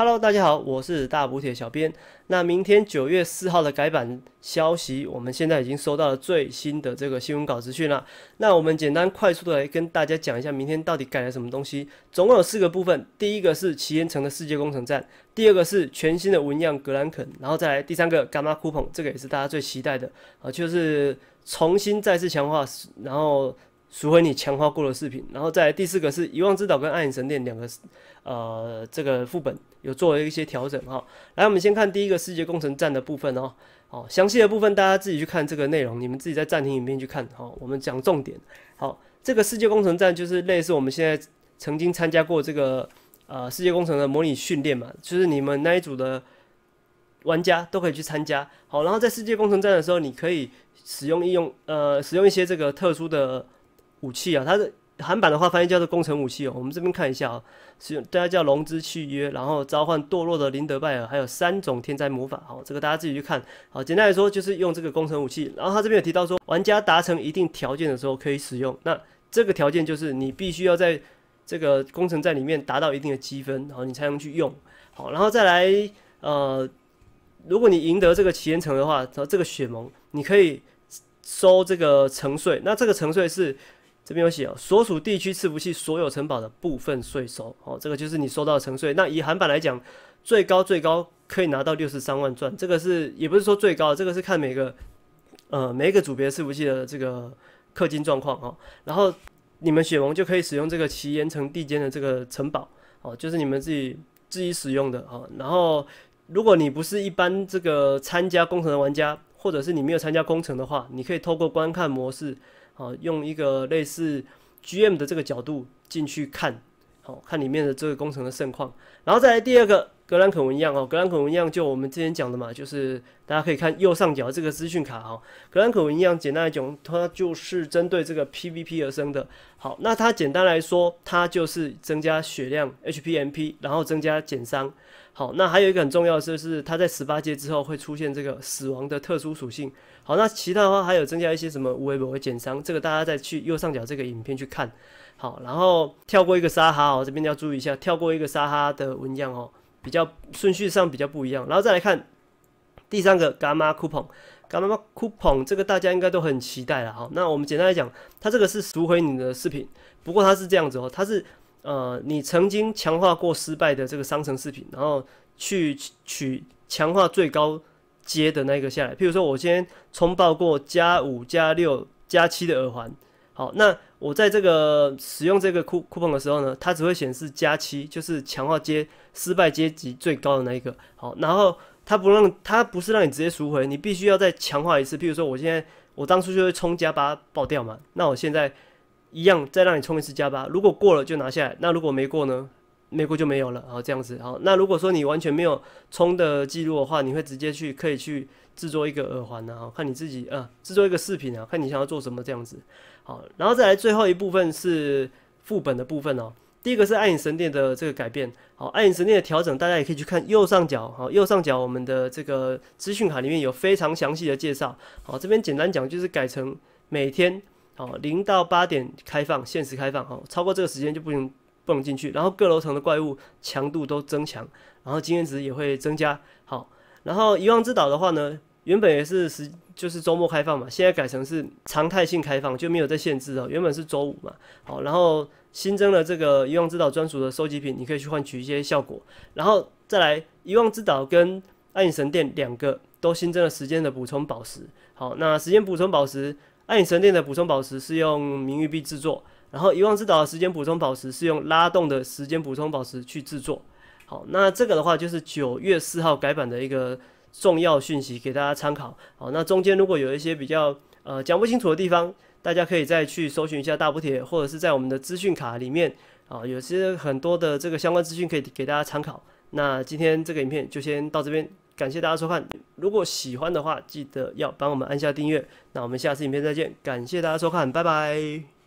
Hello，大家好，我是大补铁小编。那明天九月四号的改版消息，我们现在已经收到了最新的这个新闻稿资讯了。那我们简单快速的来跟大家讲一下，明天到底改了什么东西？总共有四个部分。第一个是奇岩城的世界工程站，第二个是全新的纹样格兰肯，然后再来第三个干妈 coupon，这个也是大家最期待的啊，就是重新再次强化，然后。赎回你强化过的饰品，然后在第四个是遗忘之岛跟暗影神殿两个，呃，这个副本有做了一些调整哈。来，我们先看第一个世界工程站的部分哦。好，详细的部分大家自己去看这个内容，你们自己在暂停里面去看哈。我们讲重点。好，这个世界工程站就是类似我们现在曾经参加过这个呃世界工程的模拟训练嘛，就是你们那一组的玩家都可以去参加。好，然后在世界工程站的时候，你可以使用应用呃使用一些这个特殊的。武器啊，它的韩版的话翻译叫做工程武器哦。我们这边看一下啊，是大家叫龙之契约，然后召唤堕落的林德拜尔，还有三种天灾魔法。好，这个大家自己去看。好，简单来说就是用这个工程武器。然后他这边有提到说，玩家达成一定条件的时候可以使用。那这个条件就是你必须要在这个工程站里面达到一定的积分，然后你才能去用。好，然后再来呃，如果你赢得这个奇岩城的话，这个血盟你可以收这个城税。那这个城税是。这边有写哦，所属地区伺服器所有城堡的部分税收，哦，这个就是你收到的城税。那以韩版来讲，最高最高可以拿到六十三万钻，这个是也不是说最高，这个是看每个，呃，每一个组别伺服器的这个氪金状况哦。然后你们雪盟就可以使用这个奇岩城地间的这个城堡，哦，就是你们自己自己使用的哦。然后如果你不是一般这个参加工程的玩家，或者是你没有参加工程的话，你可以透过观看模式。好，用一个类似 GM 的这个角度进去看，好看里面的这个工程的盛况。然后再来第二个格兰可纹样哦，格兰可纹样就我们之前讲的嘛，就是大家可以看右上角这个资讯卡哈，格兰可纹样简单来讲，它就是针对这个 PVP 而生的。好，那它简单来说，它就是增加血量 HP、MP，然后增加减伤。好，那还有一个很重要的就是它在十八阶之后会出现这个死亡的特殊属性。好，那其他的话还有增加一些什么无博不会减伤，这个大家再去右上角这个影片去看。好，然后跳过一个沙哈，哦，这边要注意一下，跳过一个沙哈的纹样哦，比较顺序上比较不一样。然后再来看第三个干妈哭捧，o 妈妈哭捧这个大家应该都很期待了。好，那我们简单来讲，它这个是赎回你的饰品，不过它是这样子哦，它是。呃，你曾经强化过失败的这个商城视频，然后去取强化最高阶的那个下来。譬如说，我先冲爆过加五、加六、加七的耳环，好，那我在这个使用这个酷酷碰的时候呢，它只会显示加七，就是强化阶失败阶级最高的那一个。好，然后它不让，它不是让你直接赎回，你必须要再强化一次。譬如说，我现在我当初就会冲加八爆掉嘛，那我现在。一样，再让你充一次加八。如果过了就拿下来。那如果没过呢？没过就没有了。好，这样子。好，那如果说你完全没有充的记录的话，你会直接去可以去制作一个耳环啊，看你自己啊，制作一个饰品啊，看你想要做什么这样子。好，然后再来最后一部分是副本的部分哦。第一个是暗影神殿的这个改变。好，暗影神殿的调整大家也可以去看右上角。好，右上角我们的这个资讯卡里面有非常详细的介绍。好，这边简单讲就是改成每天。哦，零到八点开放，限时开放哦，超过这个时间就不能不能进去。然后各楼层的怪物强度都增强，然后经验值也会增加。好，然后遗忘之岛的话呢，原本也是时就是周末开放嘛，现在改成是常态性开放，就没有再限制了。原本是周五嘛，好，然后新增了这个遗忘之岛专属的收集品，你可以去换取一些效果。然后再来，遗忘之岛跟暗影神殿两个都新增了时间的补充宝石。好，那时间补充宝石。暗影神殿的补充宝石是用名誉币制作，然后遗忘之岛的时间补充宝石是用拉动的时间补充宝石去制作。好，那这个的话就是九月四号改版的一个重要讯息，给大家参考。好，那中间如果有一些比较呃讲不清楚的地方，大家可以再去搜寻一下大补帖，或者是在我们的资讯卡里面啊，有些很多的这个相关资讯可以给大家参考。那今天这个影片就先到这边。感谢大家收看，如果喜欢的话，记得要帮我们按下订阅。那我们下次影片再见，感谢大家收看，拜拜。